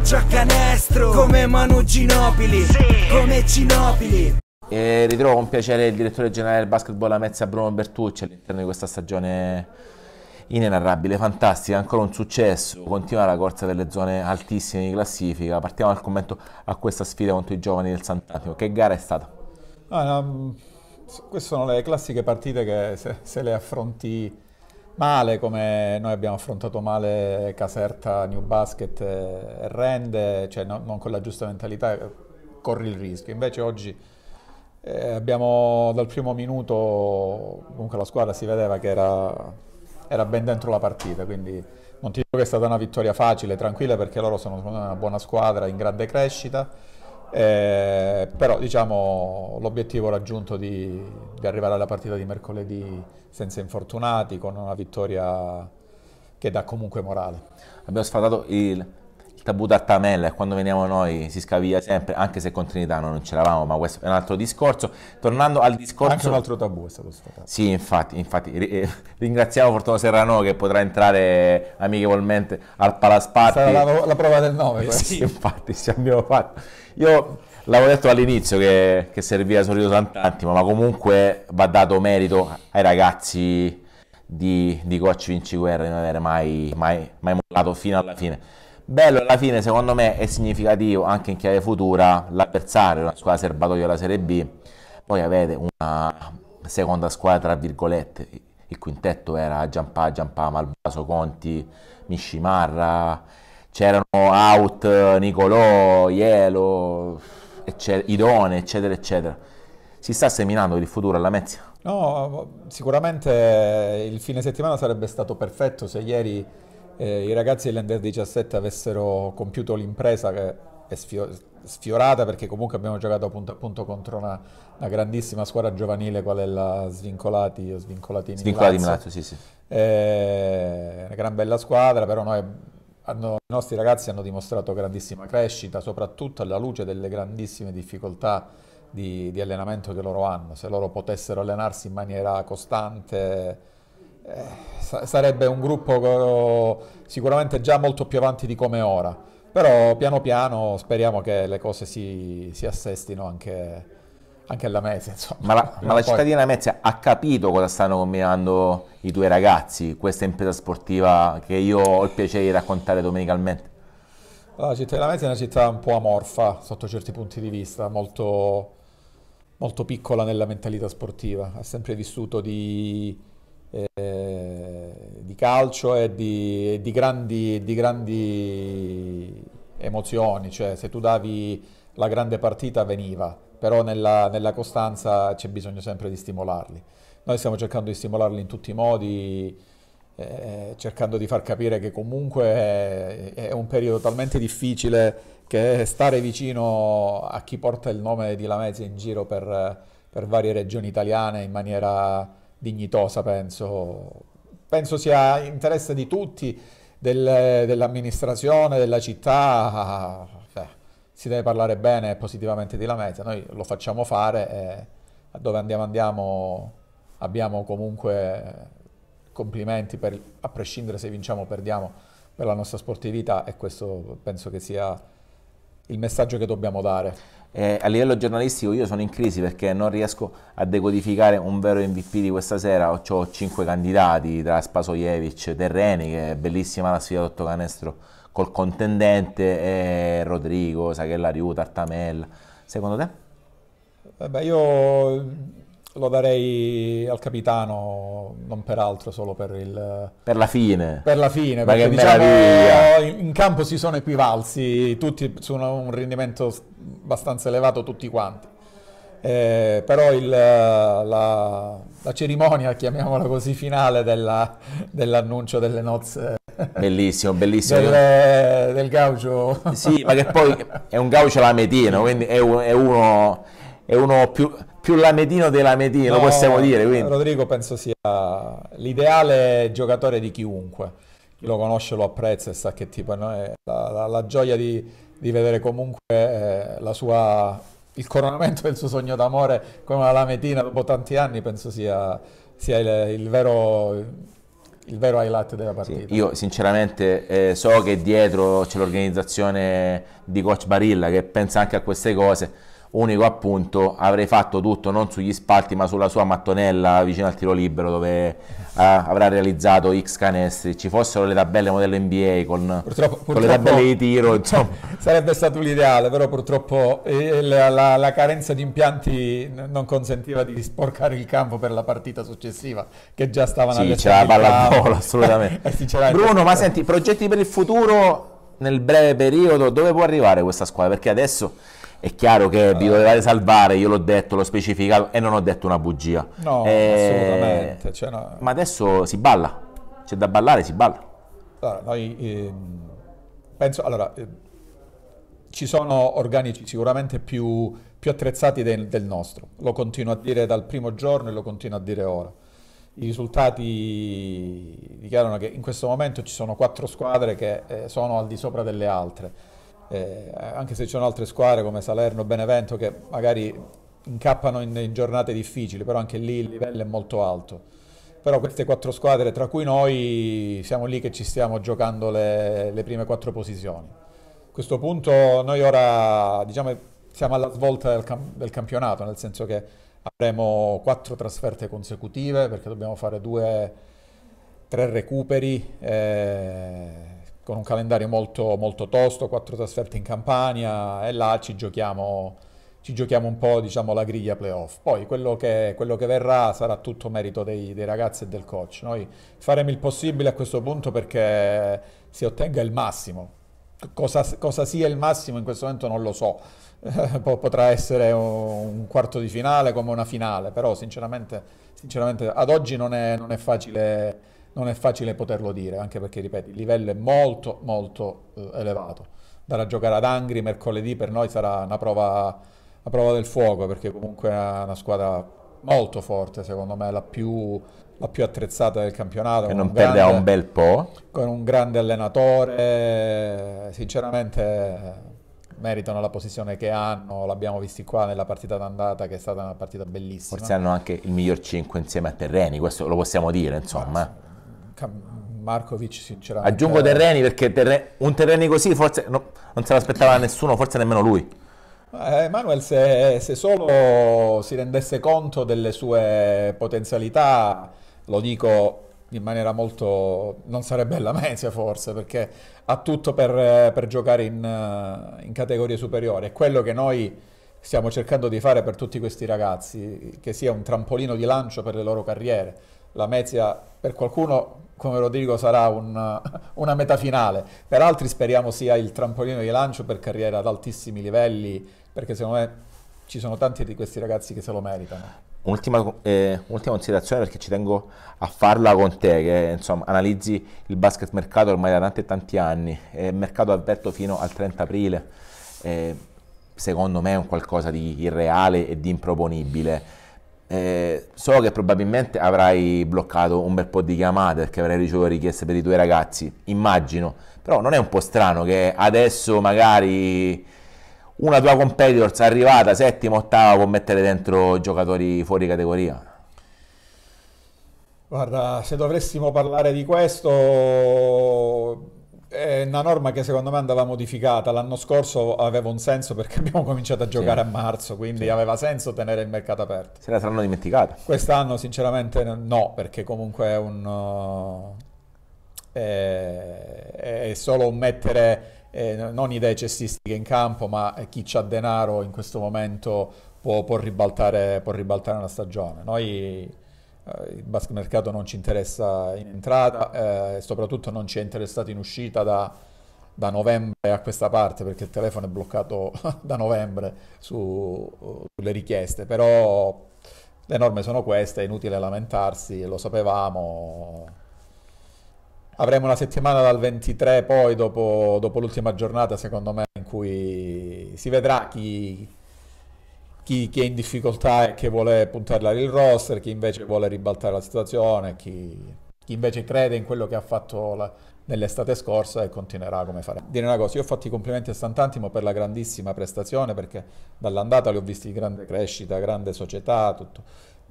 calcio a canestro come Manu Ginopoli, sì. come Ginopoli. E ritrovo con piacere il direttore generale del basketball a Mezza Bruno Bertucci all'interno di questa stagione inenarrabile, fantastica, ancora un successo, continua la corsa delle zone altissime di classifica. Partiamo dal commento a questa sfida contro i giovani del Sant'Antimo. Che gara è stata? Ah, no, mm, queste sono le classiche partite che se, se le affronti Male, come noi abbiamo affrontato male Caserta, New Basket e Rende, cioè no, non con la giusta mentalità corri il rischio. Invece oggi eh, abbiamo dal primo minuto, comunque la squadra si vedeva che era, era ben dentro la partita, quindi non ti dico che è stata una vittoria facile, tranquilla, perché loro sono una buona squadra in grande crescita eh, però diciamo l'obiettivo raggiunto di, di, arrivare alla partita di mercoledì senza infortunati, con una vittoria che dà comunque morale. Abbiamo sfatato il il tabù d'Attamella e quando veniamo noi si scaviglia sempre, anche se con Trinitano non c'eravamo, ma questo è un altro discorso. Tornando al discorso... Anche un altro tabù è stato sfatato. Sì, infatti, infatti eh, ringraziamo Fortuna Serrano che potrà entrare amichevolmente al Palaspatti. Sarà la, la prova del 9. Eh, sì, infatti, ci abbiamo fatto. Io l'avevo detto all'inizio che, che serviva Sorriso Sant'Antimo, ma comunque va dato merito ai ragazzi di, di Coach Vinci Guerra di non aver mai, mai, mai mollato fino alla fine Bello alla fine, secondo me, è significativo anche in chiave futura l'avversario, la squadra serbatoio della Serie B. Poi avete una seconda squadra, tra virgolette, il quintetto era Giampà, Giampà, Malvaso, Conti, Miscimarra, c'erano Out, Nicolò, Ielo, ecce- Idone, eccetera, eccetera. Si sta seminando il futuro alla Mezia? No, sicuramente il fine settimana sarebbe stato perfetto se ieri eh, i ragazzi dell'Under 17 avessero compiuto l'impresa che è sfiorata perché comunque abbiamo giocato appunto, a contro una, una grandissima squadra giovanile qual è la Svincolati o Svincolatini Svincolati Milazzo, sì sì eh, una gran bella squadra però noi hanno, i nostri ragazzi hanno dimostrato grandissima crescita soprattutto alla luce delle grandissime difficoltà di, di allenamento che loro hanno se loro potessero allenarsi in maniera costante eh, sarebbe un gruppo sicuramente già molto più avanti di come ora, però piano piano speriamo che le cose si, si assestino anche, anche alla Mezia. Ma la, ma la cittadina Mezia ha capito cosa stanno combinando i tuoi ragazzi, questa impresa sportiva che io ho il piacere di raccontare domenicalmente? La città della Mezia è una città un po' amorfa sotto certi punti di vista, molto, molto piccola nella mentalità sportiva, ha sempre vissuto di eh, di calcio e di, di, grandi, di, grandi, emozioni, cioè se tu davi la grande partita veniva, però nella, nella costanza c'è bisogno sempre di stimolarli. Noi stiamo cercando di stimolarli in tutti i modi, eh, cercando di far capire che comunque è, è un periodo talmente difficile che stare vicino a chi porta il nome di Lamezia in giro per, per varie regioni italiane in maniera dignitosa, penso. Penso sia interesse di tutti, del, dell'amministrazione, della città. Beh, cioè, si deve parlare bene e positivamente di Lamezia. Noi lo facciamo fare e dove andiamo andiamo abbiamo comunque complimenti per, a prescindere se vinciamo o perdiamo per la nostra sportività e questo penso che sia il messaggio che dobbiamo dare. Eh, a livello giornalistico io sono in crisi perché non riesco a decodificare un vero MVP di questa sera, ho, cinque candidati tra Spasojevic, Terreni, che è bellissima la sfida d'otto canestro col contendente, e Rodrigo, Sachella Riuta, Artamella. Secondo te? Vabbè, io lo darei al capitano, non per altro, solo per il... Per la fine. Per la fine, Ma perché diciamo, in campo si sono equivalsi, tutti su un rendimento abbastanza elevato, tutti quanti. Eh, però il, la, la, cerimonia, chiamiamola così, finale della, dell'annuncio delle nozze bellissimo, bellissimo. Del, eh, del gaucio. Sì, ma che poi è un gaucio lametino, quindi è, un, è, uno, è uno più più lamedino dei lamedini, no, lo possiamo dire. Quindi. Rodrigo penso sia l'ideale giocatore di chiunque. Chi lo conosce lo apprezza e sa che tipo no? la, la, la, gioia di, di vedere comunque eh, sua, il coronamento del suo sogno d'amore come una lametina dopo tanti anni penso sia, sia il, il vero il vero highlight della partita. Sì, io sinceramente eh, so che dietro c'è l'organizzazione di coach Barilla che pensa anche a queste cose unico appunto avrei fatto tutto non sugli spalti ma sulla sua mattonella vicino al tiro libero dove ah, avrà realizzato X canestri ci fossero le tabelle modello NBA con, purtroppo, con le tabelle di tiro insomma. sarebbe stato l'ideale però purtroppo eh, la, la, carenza di impianti non consentiva di sporcare il campo per la partita successiva che già stavano sì, c'era la palla a volo assolutamente eh, Bruno ma senti progetti per il futuro nel breve periodo dove può arrivare questa squadra perché adesso è chiaro che vi dovevate salvare, io l'ho detto, l'ho specificato e non ho detto una bugia. No, eh, assolutamente. Cioè, no. Ma adesso si balla, c'è da ballare, si balla. Allora, noi eh, penso, allora, eh, ci sono organici sicuramente più, più attrezzati del, del nostro, lo continuo a dire dal primo giorno e lo continuo a dire ora. I risultati dichiarano che in questo momento ci sono quattro squadre che eh, sono al di sopra delle altre eh, anche se ci sono altre squadre come Salerno, Benevento che magari incappano in, in, giornate difficili, però anche lì il livello è molto alto. Però queste quattro squadre, tra cui noi, siamo lì che ci stiamo giocando le, le prime quattro posizioni. A questo punto noi ora diciamo, siamo alla svolta del, camp del campionato, nel senso che avremo quattro trasferte consecutive perché dobbiamo fare due, tre recuperi. Eh, con un calendario molto, molto tosto, quattro trasferte in Campania e là ci giochiamo, ci giochiamo un po' diciamo, la griglia playoff. Poi quello che, quello che, verrà sarà tutto merito dei, dei, ragazzi e del coach. Noi faremo il possibile a questo punto perché si ottenga il massimo. Cosa, cosa sia il massimo in questo momento non lo so. Potrà essere un quarto di finale come una finale, però sinceramente, sinceramente ad oggi non è, non è facile non è facile poterlo dire, anche perché, ripeto, il livello è molto, molto eh, elevato. Andare a giocare ad Angri mercoledì per noi sarà una prova, una prova del fuoco, perché comunque è una, squadra molto forte, secondo me, la più, la più attrezzata del campionato. Che non perde a un bel po'. Con un grande allenatore, sinceramente eh, meritano la posizione che hanno, l'abbiamo visti qua nella partita d'andata che è stata una partita bellissima. Forse hanno anche il miglior 5 insieme a Terreni, questo lo possiamo dire, insomma. Grazie. Markovic sinceramente... Aggiungo eh. Terreni perché terre... un Terreni così forse no, non se l'aspettava nessuno, forse nemmeno lui. Eh, Emanuele se, se solo si rendesse conto delle sue potenzialità, lo dico in maniera molto... non sarebbe la mezia forse, perché ha tutto per, per giocare in, in, categorie superiori. È quello che noi stiamo cercando di fare per tutti questi ragazzi, che sia un trampolino di lancio per le loro carriere. La mezia per qualcuno come Rodrigo sarà un, una meta finale. Per altri speriamo sia il trampolino di lancio per carriera ad altissimi livelli, perché secondo me ci sono tanti di questi ragazzi che se lo meritano. Ultima, eh, ultima, considerazione perché ci tengo a farla con te, che insomma, analizzi il basket mercato ormai da tanti e tanti anni, eh, mercato avverto fino al 30 aprile, eh, secondo me è un qualcosa di irreale e di improponibile. Eh, so che probabilmente avrai bloccato un bel po' di chiamate perché avrai ricevuto richieste per i tuoi ragazzi, immagino, però non è un po' strano che adesso magari una tua competitor arrivata settima, ottava può mettere dentro giocatori fuori categoria? Guarda, se dovessimo parlare di questo è una norma che secondo me andava modificata. L'anno scorso aveva un senso perché abbiamo cominciato a giocare sì. a marzo, quindi sì. aveva senso tenere il mercato aperto. Se la saranno dimenticata. Quest'anno sinceramente no, perché comunque è un... Eh, è, è solo un mettere eh, non idee cestistiche in campo, ma chi ha denaro in questo momento può, può, ribaltare, può ribaltare una stagione. Noi eh, il mercato non ci interessa in entrata eh, e soprattutto non ci è interessato in uscita da, da, novembre a questa parte perché il telefono è bloccato da novembre su, sulle richieste, però le norme sono queste, è inutile lamentarsi, lo sapevamo. Avremo una settimana dal 23 poi dopo, dopo l'ultima giornata secondo me in cui si vedrà chi, chi, chi, è in difficoltà e che vuole puntarla il roster, chi invece vuole ribaltare la situazione, chi, chi invece crede in quello che ha fatto la, nell'estate scorsa e continuerà come fare. Dire una cosa, io ho fatto i complimenti a Sant'Antimo per la grandissima prestazione perché dall'andata li ho visti di grande crescita, grande società, tutto.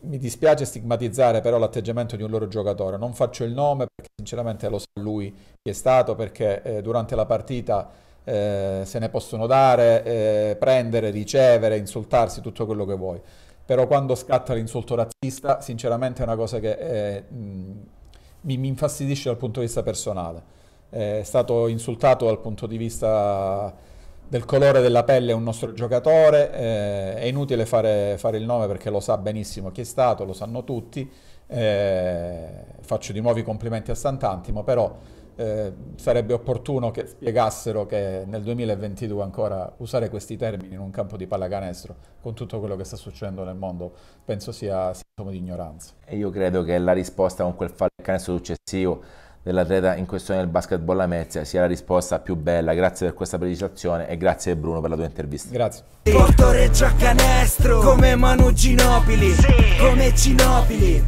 Mi dispiace stigmatizzare però l'atteggiamento di un loro giocatore, non faccio il nome perché sinceramente lo so lui chi è stato perché eh, durante la partita eh, se ne possono dare, eh, prendere, ricevere, insultarsi, tutto quello che vuoi. Però quando scatta l'insulto razzista, sinceramente è una cosa che eh, mi, mi, infastidisce dal punto di vista personale. Eh, è stato insultato dal punto di vista del colore della pelle un nostro giocatore, eh, è inutile fare, fare il nome perché lo sa benissimo chi è stato, lo sanno tutti. Eh, faccio di nuovo i complimenti a Sant'Antimo, però eh, sarebbe opportuno che spiegassero che nel 2022 ancora usare questi termini in un campo di pallacanestro con tutto quello che sta succedendo nel mondo penso sia sintomo di ignoranza. E io credo che la risposta con quel fallo successivo dell'atleta in questione del basketball a Lamezia sia la risposta più bella. Grazie per questa precisazione e grazie Bruno per la tua intervista. Grazie. Porto Reggio a canestro come Manu Ginopili, sì. come Ginopili.